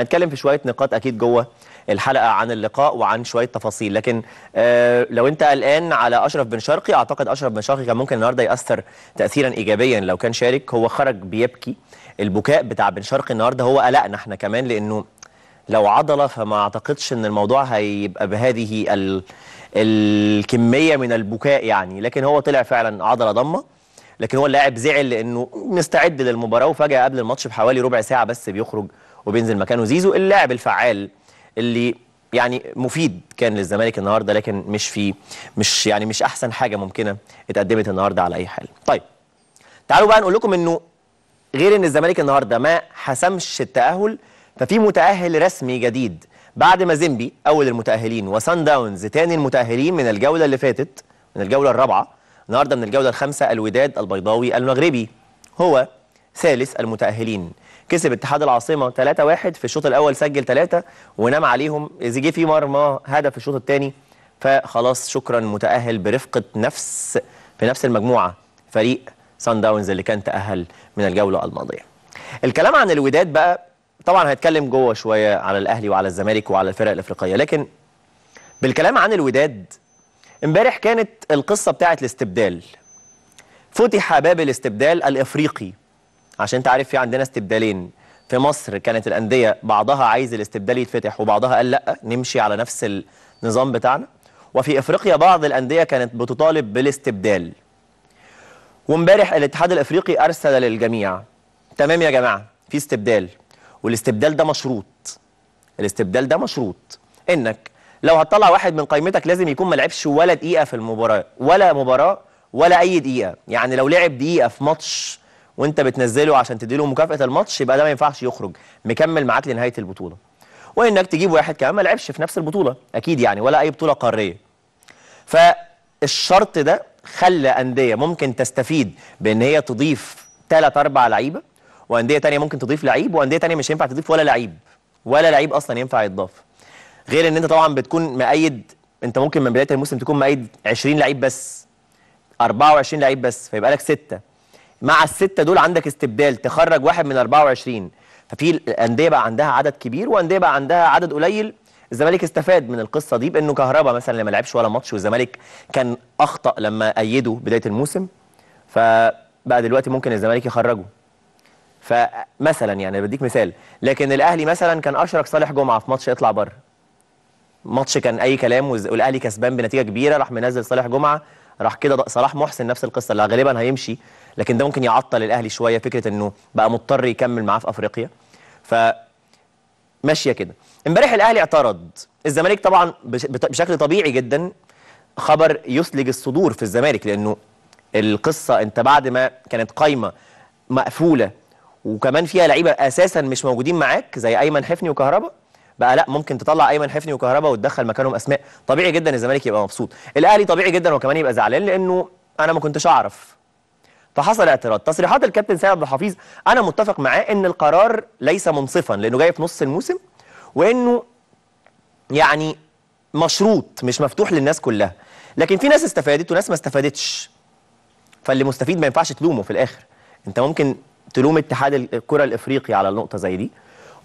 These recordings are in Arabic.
هنتكلم في شويه نقاط اكيد جوه الحلقه عن اللقاء وعن شويه تفاصيل لكن آه لو انت قلقان على اشرف بن شرقي اعتقد اشرف بن شرقي كان ممكن النهارده ياثر تاثيرا ايجابيا لو كان شارك هو خرج بيبكي البكاء بتاع بن شرقي النهارده هو قلقنا احنا كمان لانه لو عضله فما اعتقدش ان الموضوع هيبقى بهذه ال... الكميه من البكاء يعني لكن هو طلع فعلا عضله ضمه لكن هو اللاعب زعل لانه مستعد للمباراه وفجاه قبل الماتش بحوالي ربع ساعه بس بيخرج وبينزل مكانه زيزو اللاعب الفعال اللي يعني مفيد كان للزمالك النهارده لكن مش في مش يعني مش احسن حاجه ممكنه اتقدمت النهارده على اي حال. طيب تعالوا بقى نقول لكم انه غير ان الزمالك النهارده ما حسمش التاهل ففي متاهل رسمي جديد بعد ما زيمبي اول المتاهلين وسان داونز ثاني المتاهلين من الجوله اللي فاتت من الجوله الرابعه النهارده من الجوله الخامسه الوداد البيضاوي المغربي هو ثالث المتأهلين كسب اتحاد العاصمة 3-1 في الشوط الأول سجل 3 ونام عليهم إذا جه في مرمى هدف في الشوط الثاني فخلاص شكرا متأهل برفقة نفس في نفس المجموعة فريق سان داونز اللي كان تأهل من الجولة الماضية الكلام عن الوداد بقى طبعا هنتكلم جوه شوية على الأهلي وعلى الزمالك وعلى الفرق الأفريقية لكن بالكلام عن الوداد امبارح كانت القصة بتاعت الاستبدال فتح باب الاستبدال الإفريقي عشان انت عارف في عندنا استبدالين في مصر كانت الانديه بعضها عايز الاستبدال يتفتح وبعضها قال لا نمشي على نفس النظام بتاعنا وفي افريقيا بعض الانديه كانت بتطالب بالاستبدال وامبارح الاتحاد الافريقي ارسل للجميع تمام يا جماعه في استبدال والاستبدال ده مشروط الاستبدال ده مشروط انك لو هتطلع واحد من قائمتك لازم يكون ما لعبش ولا دقيقه في المباراه ولا مباراه ولا اي دقيقه يعني لو لعب دقيقه في ماتش وانت بتنزله عشان تديله مكافاه الماتش يبقى ده ما ينفعش يخرج مكمل معاك لنهايه البطوله وانك تجيب واحد كمان ما لعبش في نفس البطوله اكيد يعني ولا اي بطوله قاريه فالشرط ده خلى انديه ممكن تستفيد بان هي تضيف ثلاث اربع لعيبه وانديه ثانيه ممكن تضيف لعيب وانديه ثانيه مش هينفع تضيف ولا لعيب ولا لعيب اصلا ينفع يتضاف غير ان انت طبعا بتكون مقيد انت ممكن من بدايه الموسم تكون مقيد 20 لعيب بس 24 لعيب بس فيبقى لك سته مع السته دول عندك استبدال تخرج واحد من 24 ففي الانديه بقى عندها عدد كبير وانديه بقى عندها عدد قليل الزمالك استفاد من القصه دي بانه كهربا مثلا لما لعبش ولا ماتش والزمالك كان اخطا لما ايده بدايه الموسم فبقى دلوقتي ممكن الزمالك يخرجه فمثلا يعني بديك مثال لكن الاهلي مثلا كان اشرك صالح جمعه في ماتش يطلع بره ماتش كان اي كلام والاهلي كسبان بنتيجه كبيره راح منزل صالح جمعه راح كده صلاح محسن نفس القصه اللي غالبا هيمشي لكن ده ممكن يعطل الاهلي شويه فكره انه بقى مضطر يكمل معاه في افريقيا ف ماشيه كده امبارح الاهلي اعترض الزمالك طبعا بشكل طبيعي جدا خبر يثلج الصدور في الزمالك لانه القصه انت بعد ما كانت قايمه مقفوله وكمان فيها لعيبه اساسا مش موجودين معاك زي ايمن حفني وكهربا بقى لا ممكن تطلع ايمن حفني وكهربا وتدخل مكانهم اسماء طبيعي جدا الزمالك يبقى مبسوط الاهلي طبيعي جدا وكمان يبقى زعلان لانه انا ما كنتش اعرف فحصل اعتراض تصريحات الكابتن سيد عبد الحفيظ انا متفق معاه ان القرار ليس منصفا لانه جاي في نص الموسم وانه يعني مشروط مش مفتوح للناس كلها لكن في ناس استفادت وناس ما استفادتش فاللي مستفيد ما ينفعش تلومه في الاخر انت ممكن تلوم اتحاد الكره الافريقي على النقطه زي دي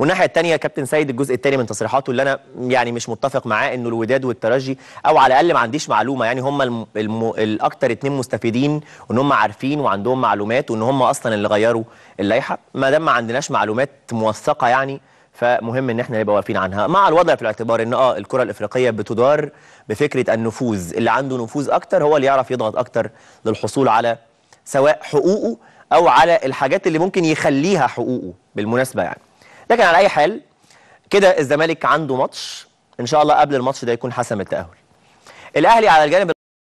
والناحيه الثانيه كابتن سيد الجزء الثاني من تصريحاته اللي انا يعني مش متفق معاه انه الوداد والترجي او على الاقل ما عنديش معلومه يعني هم الم... الاكثر اثنين مستفيدين وان هم عارفين وعندهم معلومات وان هم اصلا اللي غيروا اللائحه ما دام ما عندناش معلومات موثقه يعني فمهم ان احنا نبقى واقفين عنها مع الوضع في الاعتبار ان اه الكره الافريقيه بتدار بفكره النفوذ اللي عنده نفوذ اكتر هو اللي يعرف يضغط اكتر للحصول على سواء حقوقه او على الحاجات اللي ممكن يخليها حقوقه بالمناسبه يعني لكن على اي حال كده الزمالك عنده ماتش ان شاء الله قبل الماتش ده يكون حسم التاهل الاهلي على الجانب